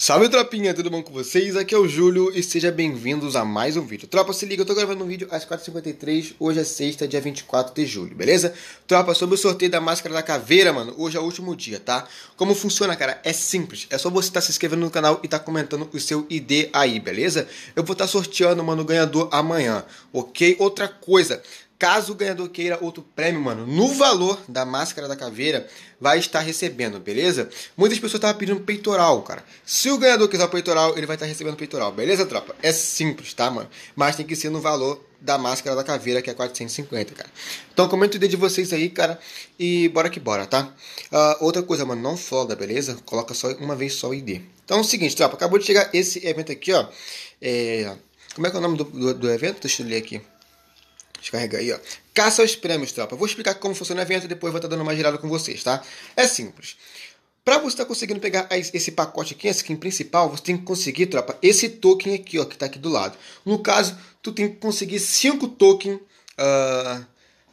Salve tropinha, tudo bom com vocês? Aqui é o Júlio e sejam bem-vindos a mais um vídeo. Tropa, se liga, eu tô gravando um vídeo às 4h53, hoje é sexta, dia 24 de julho, beleza? Tropa, sobre o sorteio da máscara da caveira, mano, hoje é o último dia, tá? Como funciona, cara? É simples, é só você estar tá se inscrevendo no canal e tá comentando o seu ID aí, beleza? Eu vou estar tá sorteando, mano, o ganhador amanhã, ok? Outra coisa, Caso o ganhador queira outro prêmio, mano, no valor da máscara da caveira, vai estar recebendo, beleza? Muitas pessoas estavam pedindo peitoral, cara. Se o ganhador quiser o peitoral, ele vai estar recebendo peitoral, beleza, tropa? É simples, tá, mano? Mas tem que ser no valor da máscara da caveira, que é 450, cara. Então comenta o dedo de vocês aí, cara, e bora que bora, tá? Uh, outra coisa, mano, não foda, beleza? Coloca só uma vez só o ID. Então é o seguinte, tropa, acabou de chegar esse evento aqui, ó. É... Como é que é o nome do, do, do evento? Deixa eu ler aqui. Descarrega aí, ó. Caça aos prêmios, tropa. vou explicar como funciona o evento e depois vou estar dando uma girada com vocês, tá? É simples. Para você estar tá conseguindo pegar esse pacote aqui, esse em principal, você tem que conseguir, tropa, esse token aqui, ó, que tá aqui do lado. No caso, tu tem que conseguir 5 tokens uh, ah,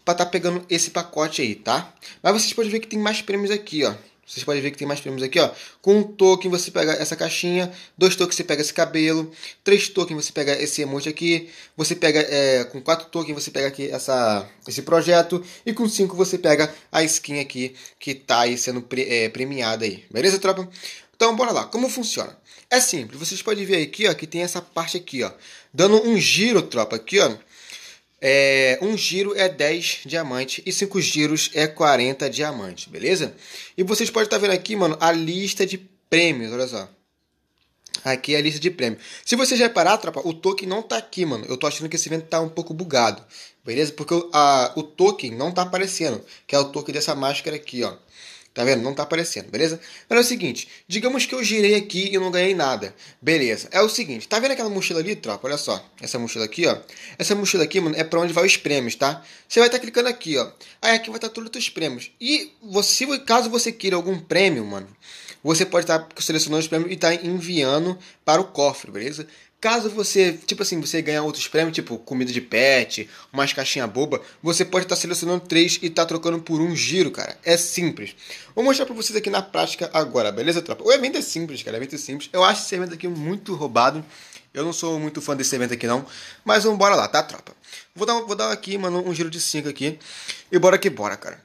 para estar tá pegando esse pacote aí, tá? Mas vocês podem ver que tem mais prêmios aqui, ó. Vocês podem ver que tem mais prêmios aqui, ó. Com um token você pega essa caixinha, dois tokens você pega esse cabelo, três tokens você pega esse emoji aqui, você pega é, com quatro tokens você pega aqui essa, esse projeto e com cinco você pega a skin aqui que tá aí sendo pre, é, premiada aí. Beleza, tropa? Então bora lá. Como funciona? É simples. Vocês podem ver aqui, ó, que tem essa parte aqui, ó, dando um giro, tropa, aqui, ó é, um giro é 10 diamantes e cinco giros é 40 diamantes, beleza? E vocês podem estar tá vendo aqui, mano, a lista de prêmios, olha só. Aqui é a lista de prêmios. Se vocês reparar, tropa, o token não tá aqui, mano. Eu tô achando que esse evento tá um pouco bugado, beleza? Porque a, o token não tá aparecendo, que é o token dessa máscara aqui, ó. Tá vendo? Não tá aparecendo, beleza? Mas é o seguinte, digamos que eu girei aqui e não ganhei nada. Beleza. É o seguinte, tá vendo aquela mochila ali, tropa? Olha só. Essa mochila aqui, ó. Essa mochila aqui, mano, é para onde vai os prêmios, tá? Você vai estar tá clicando aqui, ó. Aí aqui vai estar tá todos os teus prêmios. E você, caso você queira algum prêmio, mano, você pode estar tá selecionando os prêmios e tá enviando para o cofre, beleza? Caso você, tipo assim, você ganhar outros prêmios, tipo comida de pet, umas caixinha boba, você pode estar tá selecionando três e tá trocando por um giro, cara. É simples. Vou mostrar pra vocês aqui na prática agora, beleza, tropa? O evento é simples, cara. O evento é simples. Eu acho esse evento aqui muito roubado. Eu não sou muito fã desse evento aqui, não. Mas vamos bora lá, tá, tropa? Vou dar, vou dar aqui, mano, um giro de cinco aqui. E bora que bora, cara.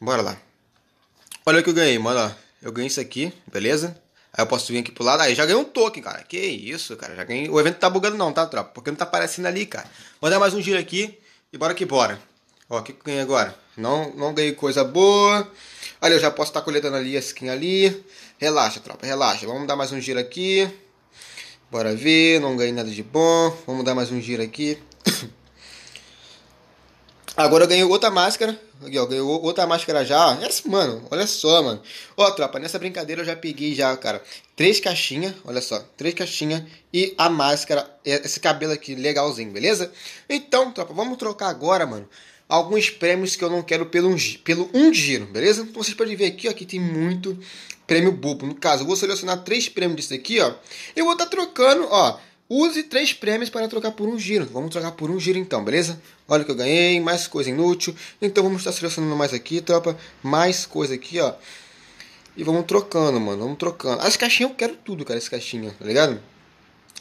Bora lá. Olha o que eu ganhei, mano. Eu ganhei isso aqui, beleza? Aí eu posso vir aqui pro lado, aí já ganhei um token, cara. Que isso, cara. Já ganhei. O evento tá bugando não, tá, tropa? Porque não tá aparecendo ali, cara. Vou dar mais um giro aqui e bora que bora. Ó, o que, que eu ganhei agora? Não, não ganhei coisa boa. Olha, eu já posso estar tá coletando ali a skin ali. Relaxa, tropa, relaxa. Vamos dar mais um giro aqui. Bora ver, não ganhei nada de bom. Vamos dar mais um giro aqui. Agora eu ganhei outra máscara. Aqui, ó, outra máscara já. Essa, mano, olha só, mano. Ó, tropa, nessa brincadeira eu já peguei já, cara, três caixinhas, olha só, três caixinhas e a máscara, esse cabelo aqui legalzinho, beleza? Então, tropa, vamos trocar agora, mano, alguns prêmios que eu não quero pelo um, pelo um giro, beleza? Então vocês podem ver aqui, ó, que tem muito prêmio bobo. No caso, eu vou selecionar três prêmios desse aqui, ó. Eu vou estar tá trocando, ó, Use três prêmios para trocar por um giro. Vamos trocar por um giro então, beleza? Olha o que eu ganhei, mais coisa inútil. Então vamos estar selecionando mais aqui, tropa. Mais coisa aqui, ó. E vamos trocando, mano. Vamos trocando. As caixinhas eu quero tudo, cara, essa caixinha. tá ligado?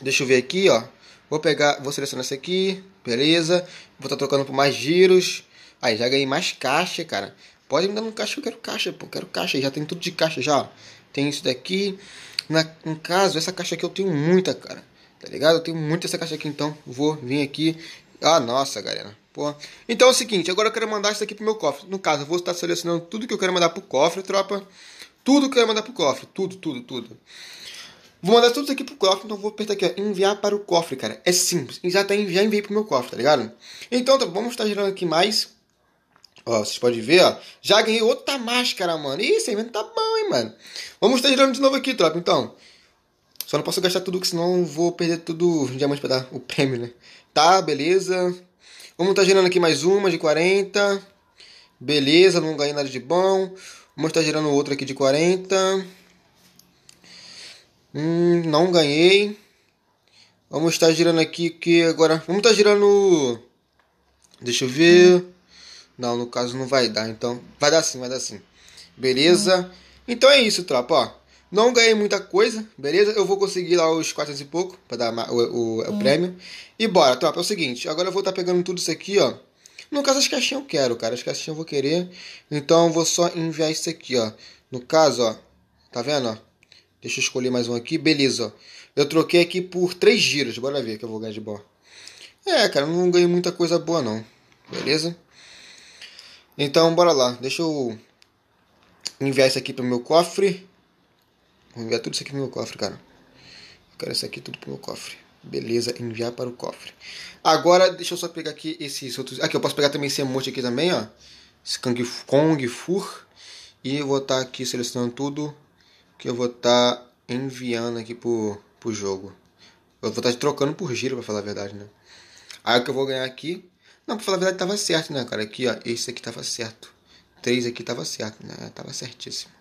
Deixa eu ver aqui, ó. Vou pegar, vou selecionar essa aqui, beleza. Vou estar trocando por mais giros. Aí, já ganhei mais caixa, cara. Pode me dar um caixa, eu quero caixa, pô. Quero caixa, já tem tudo de caixa já, ó. Tem isso daqui. Na, no caso, essa caixa aqui eu tenho muita, cara. Tá ligado? Eu tenho muito essa caixa aqui, então vou vir aqui. Ah, nossa, galera. Pô. Então é o seguinte, agora eu quero mandar isso aqui pro meu cofre. No caso, eu vou estar selecionando tudo que eu quero mandar pro cofre, tropa. Tudo que eu quero mandar pro cofre. Tudo, tudo, tudo. Vou mandar tudo isso aqui pro cofre, então vou apertar aqui, ó, enviar para o cofre, cara. É simples. Já tá enviar, enviei pro meu cofre, tá ligado? Então, tá, vamos estar girando aqui mais. Ó, vocês podem ver, ó. Já ganhei outra máscara, mano. Isso aí, mano, tá bom, hein, mano. Vamos estar girando de novo aqui, tropa, então. Só não posso gastar tudo, que senão vou perder tudo o diamante pra dar o prêmio, né? Tá, beleza. Vamos tá gerando aqui mais uma de 40. Beleza, não ganhei nada de bom. Vamos tá gerando outra aqui de 40. Hum, não ganhei. Vamos estar tá girando aqui que agora. Vamos estar tá girando. Deixa eu ver. Não, no caso não vai dar, então. Vai dar sim, vai dar sim. Beleza? Hum. Então é isso, tropa, ó. Não ganhei muita coisa, beleza? Eu vou conseguir lá os 400 e pouco para dar o, o, hum. prêmio. E bora, tropa. É o seguinte, agora eu vou estar tá pegando tudo isso aqui, ó. No caso, as caixinhas eu quero, cara. As caixinhas eu vou querer. Então, eu vou só enviar isso aqui, ó. No caso, ó. Tá vendo, ó? Deixa eu escolher mais um aqui. Beleza, ó. Eu troquei aqui por três giros. Bora ver que eu vou ganhar de boa. É, cara, não ganhei muita coisa boa, não. Beleza? Então, bora lá. Deixa eu enviar isso aqui pro meu cofre. Vou enviar tudo isso aqui pro meu cofre, cara. Eu quero isso aqui tudo pro meu cofre. Beleza, enviar para o cofre. Agora, deixa eu só pegar aqui esses outros. Aqui, eu posso pegar também esse emote aqui também, ó. Esse Kung, kung fu E vou estar tá aqui selecionando tudo que eu vou estar tá enviando aqui pro, pro jogo. Eu vou estar tá trocando por giro, pra falar a verdade, né? Aí o que eu vou ganhar aqui. Não, pra falar a verdade, tava certo, né, cara? Aqui, ó. Esse aqui tava certo. Três aqui tava certo, né? Tava certíssimo.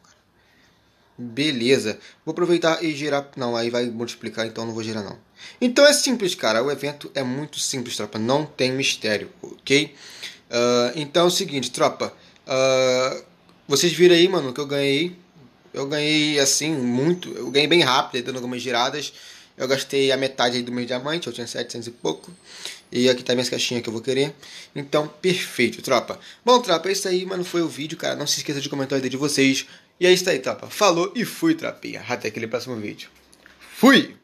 Beleza. Vou aproveitar e girar. Não, aí vai multiplicar, então não vou girar não. Então é simples, cara. O evento é muito simples, tropa. Não tem mistério, ok? Uh, então é o seguinte, tropa. Uh, vocês viram aí, mano, que eu ganhei. Eu ganhei, assim, muito. Eu ganhei bem rápido, dando algumas giradas. Eu gastei a metade do meu diamante, eu tinha 700 e pouco. E aqui tá minhas caixinhas que eu vou querer. Então, perfeito, tropa. Bom, tropa, é isso aí, mano. Foi o vídeo, cara. Não se esqueça de comentar o ideia de vocês. E aí é está aí, tropa. Falou e fui, trapinha. Até aquele próximo vídeo. Fui!